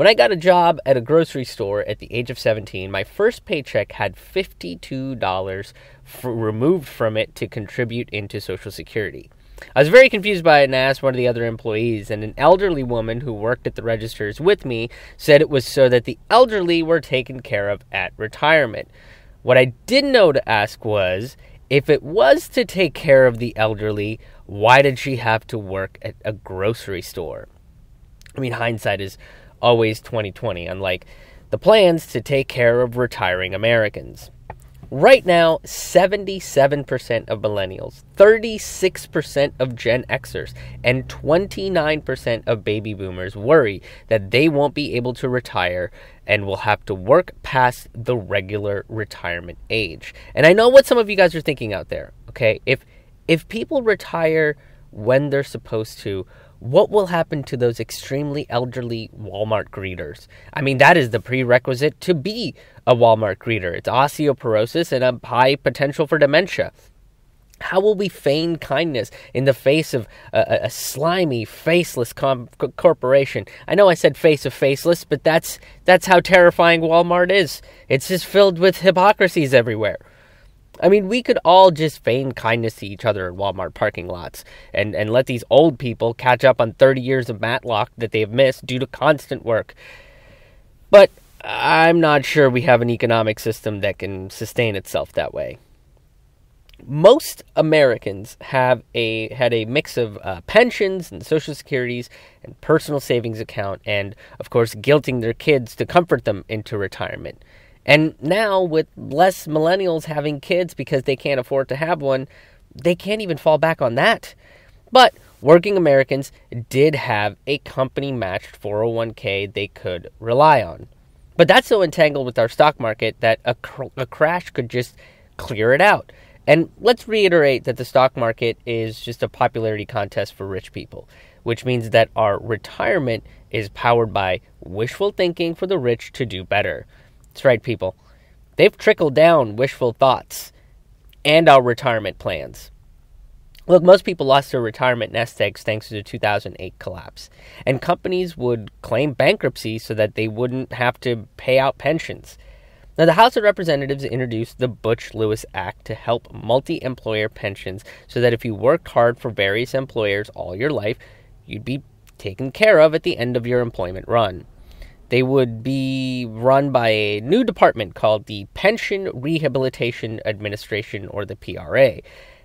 When I got a job at a grocery store at the age of 17, my first paycheck had $52 removed from it to contribute into Social Security. I was very confused by it and asked one of the other employees, and an elderly woman who worked at the registers with me said it was so that the elderly were taken care of at retirement. What I didn't know to ask was if it was to take care of the elderly, why did she have to work at a grocery store? I mean, hindsight is always 2020, unlike the plans to take care of retiring Americans. Right now, 77% of millennials, 36% of Gen Xers, and 29% of baby boomers worry that they won't be able to retire and will have to work past the regular retirement age. And I know what some of you guys are thinking out there, okay? If if people retire when they're supposed to, what will happen to those extremely elderly Walmart greeters? I mean, that is the prerequisite to be a Walmart greeter. It's osteoporosis and a high potential for dementia. How will we feign kindness in the face of a, a slimy, faceless com- corporation? I know I said face of faceless, but that's that's how terrifying Walmart is. It's just filled with hypocrisies everywhere. I mean, we could all just feign kindness to each other in Walmart parking lots and, and let these old people catch up on 30 years of Matlock that they have missed due to constant work. But I'm not sure we have an economic system that can sustain itself that way. Most Americans have a had a mix of uh, pensions and social securities and personal savings account, and of course, guilting their kids to comfort them into retirement. And now, with less millennials having kids because they can't afford to have one, they can't even fall back on that. But working Americans did have a company matched 401k they could rely on. But that's so entangled with our stock market that a, cr- a crash could just clear it out. And let's reiterate that the stock market is just a popularity contest for rich people, which means that our retirement is powered by wishful thinking for the rich to do better. That's right, people. They've trickled down wishful thoughts and our retirement plans. Look, most people lost their retirement nest eggs thanks to the 2008 collapse, and companies would claim bankruptcy so that they wouldn't have to pay out pensions. Now, the House of Representatives introduced the Butch Lewis Act to help multi employer pensions so that if you worked hard for various employers all your life, you'd be taken care of at the end of your employment run. They would be run by a new department called the Pension Rehabilitation Administration, or the PRA.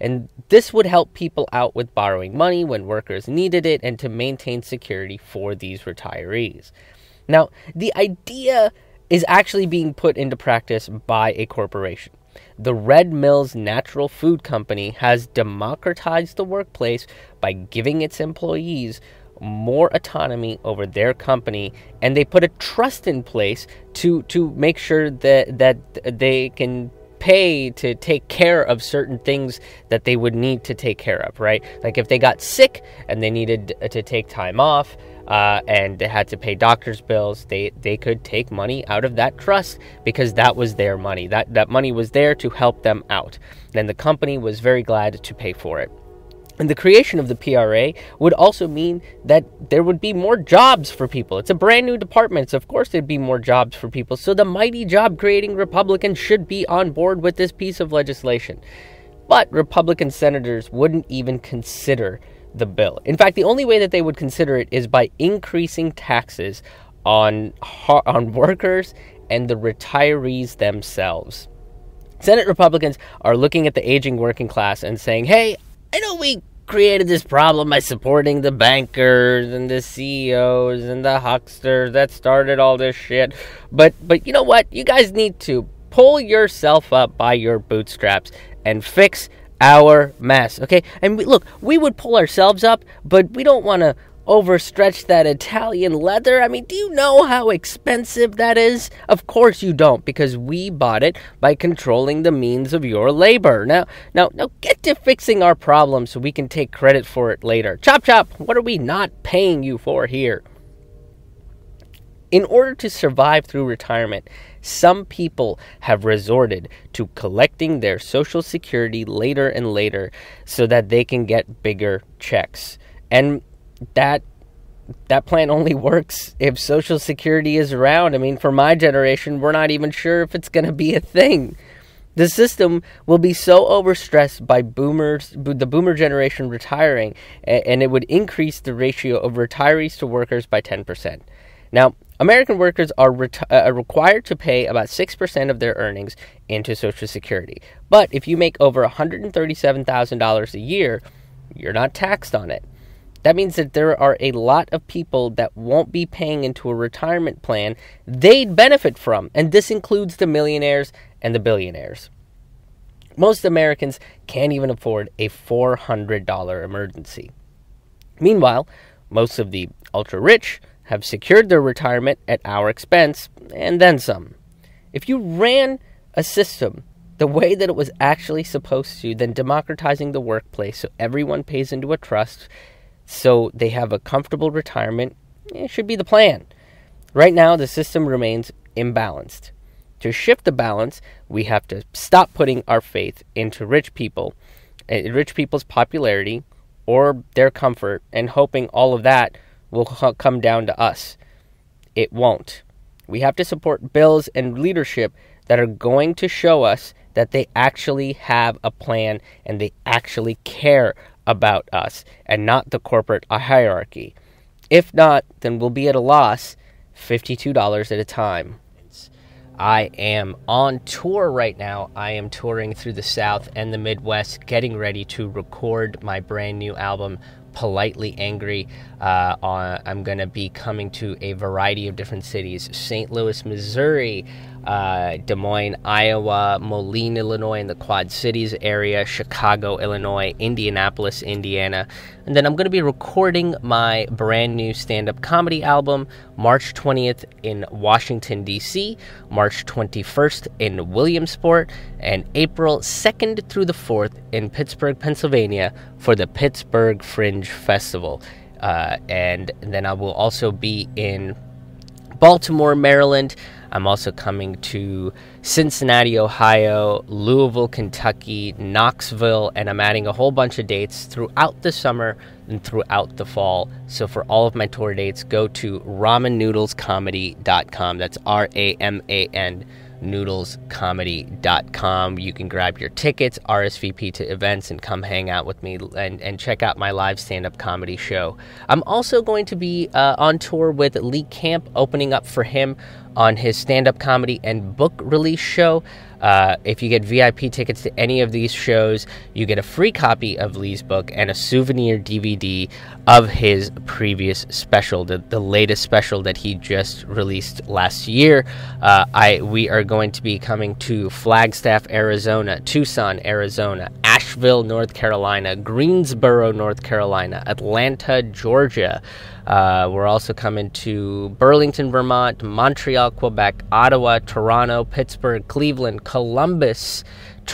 And this would help people out with borrowing money when workers needed it and to maintain security for these retirees. Now, the idea is actually being put into practice by a corporation. The Red Mills Natural Food Company has democratized the workplace by giving its employees more autonomy over their company and they put a trust in place to to make sure that that they can pay to take care of certain things that they would need to take care of right like if they got sick and they needed to take time off uh, and had to pay doctors' bills, they they could take money out of that trust because that was their money. That that money was there to help them out. Then the company was very glad to pay for it. And the creation of the PRA would also mean that there would be more jobs for people. It's a brand new department, so of course there'd be more jobs for people. So the mighty job creating Republicans should be on board with this piece of legislation. But Republican senators wouldn't even consider the bill. In fact, the only way that they would consider it is by increasing taxes on, on workers and the retirees themselves. Senate Republicans are looking at the aging working class and saying, hey, I know we created this problem by supporting the bankers and the CEOs and the hucksters that started all this shit. But but you know what? You guys need to pull yourself up by your bootstraps and fix our mess, okay? And we, look, we would pull ourselves up, but we don't want to overstretch that Italian leather. I mean, do you know how expensive that is? Of course you don't, because we bought it by controlling the means of your labor. Now, now, now get to fixing our problem so we can take credit for it later. Chop chop, what are we not paying you for here? In order to survive through retirement, some people have resorted to collecting their Social Security later and later so that they can get bigger checks. And that that plan only works if social security is around. I mean, for my generation, we're not even sure if it's going to be a thing. The system will be so overstressed by boomers, the boomer generation retiring, and it would increase the ratio of retirees to workers by 10%. Now, American workers are, reti- uh, are required to pay about 6% of their earnings into Social Security. But if you make over $137,000 a year, you're not taxed on it. That means that there are a lot of people that won't be paying into a retirement plan they'd benefit from, and this includes the millionaires and the billionaires. Most Americans can't even afford a $400 emergency. Meanwhile, most of the ultra rich have secured their retirement at our expense, and then some. If you ran a system the way that it was actually supposed to, then democratizing the workplace so everyone pays into a trust so they have a comfortable retirement. It should be the plan. Right now, the system remains imbalanced. To shift the balance, we have to stop putting our faith into rich people, uh, rich people's popularity, or their comfort, and hoping all of that will come down to us. It won't. We have to support bills and leadership that are going to show us that they actually have a plan and they actually care about us and not the corporate hierarchy. If not, then we'll be at a loss $52 at a time. I am on tour right now. I am touring through the South and the Midwest, getting ready to record my brand new album, Politely Angry. Uh, I'm going to be coming to a variety of different cities St. Louis, Missouri, uh, Des Moines, Iowa, Moline, Illinois, in the Quad Cities area, Chicago, Illinois, Indianapolis, Indiana. And then I'm going to be recording my brand new stand up comedy album March 20th in Washington, D.C., March 21st in Williamsport, and April 2nd through the 4th in Pittsburgh, Pennsylvania for the Pittsburgh Fringe Festival. Uh, and then I will also be in Baltimore, Maryland. I'm also coming to Cincinnati, Ohio, Louisville, Kentucky, Knoxville, and I'm adding a whole bunch of dates throughout the summer and throughout the fall. So for all of my tour dates, go to ramennoodlescomedy.com. That's R A M A N noodlescomedy.com. You can grab your tickets, RSVP to events, and come hang out with me and, and check out my live stand up comedy show. I'm also going to be uh, on tour with Lee Camp, opening up for him on his stand up comedy and book release show. Uh, if you get VIP tickets to any of these shows, you get a free copy of Lee's book and a souvenir DVD of his previous special, the, the latest special that he just released last year. Uh, I we are going to be coming to Flagstaff, Arizona, Tucson, Arizona, Asheville, North Carolina, Greensboro, North Carolina, Atlanta, Georgia. Uh, we're also coming to Burlington, Vermont, Montreal, Quebec, Ottawa, Toronto, Pittsburgh, Cleveland, Columbus.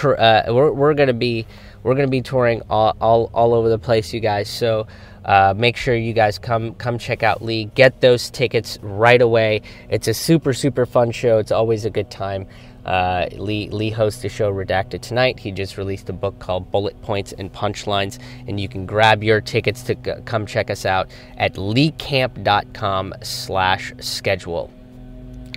Uh, we're we're gonna be we're gonna be touring all all, all over the place, you guys. So. Uh, make sure you guys come come check out Lee. Get those tickets right away. It's a super super fun show. It's always a good time. Uh, Lee Lee hosts the show Redacted tonight. He just released a book called Bullet Points and Punchlines, and you can grab your tickets to come check us out at leecamp.com/schedule.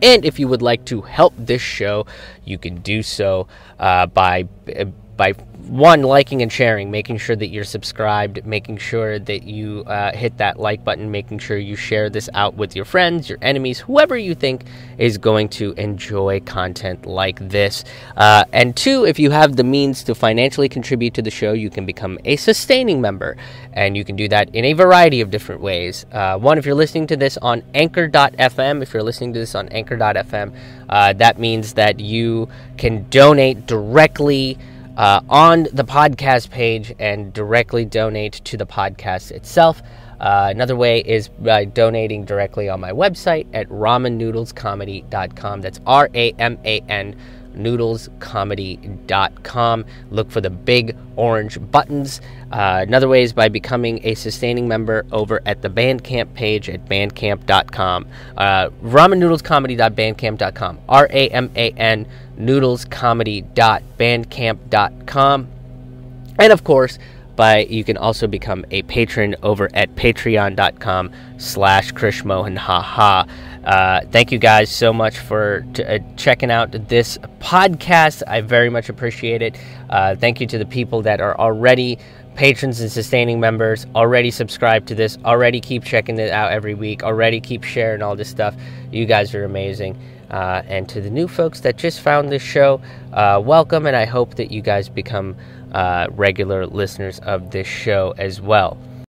And if you would like to help this show, you can do so uh, by uh, by one liking and sharing making sure that you're subscribed making sure that you uh, hit that like button making sure you share this out with your friends your enemies whoever you think is going to enjoy content like this uh, and two if you have the means to financially contribute to the show you can become a sustaining member and you can do that in a variety of different ways uh, one if you're listening to this on anchor.fm if you're listening to this on anchor.fm uh, that means that you can donate directly uh, on the podcast page and directly donate to the podcast itself. Uh, another way is by donating directly on my website at ramennoodlescomedy.com. That's R A M A N noodlescomedy.com. Look for the big orange buttons. Uh, another way is by becoming a sustaining member over at the Bandcamp page at bandcamp.com. Uh, ramen R A M A N NoodlesComedy.bandcamp.com. And of course, by you can also become a patron over at patreon.com slash krishmohanhaha uh, thank you guys so much for t- uh, checking out this podcast. I very much appreciate it. Uh, thank you to the people that are already patrons and sustaining members, already subscribed to this, already keep checking it out every week, already keep sharing all this stuff. You guys are amazing. Uh, and to the new folks that just found this show, uh, welcome, and I hope that you guys become regular listeners of this show as well.